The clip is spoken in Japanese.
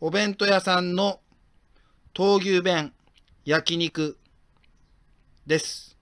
お弁当屋さんの闘牛弁焼肉です。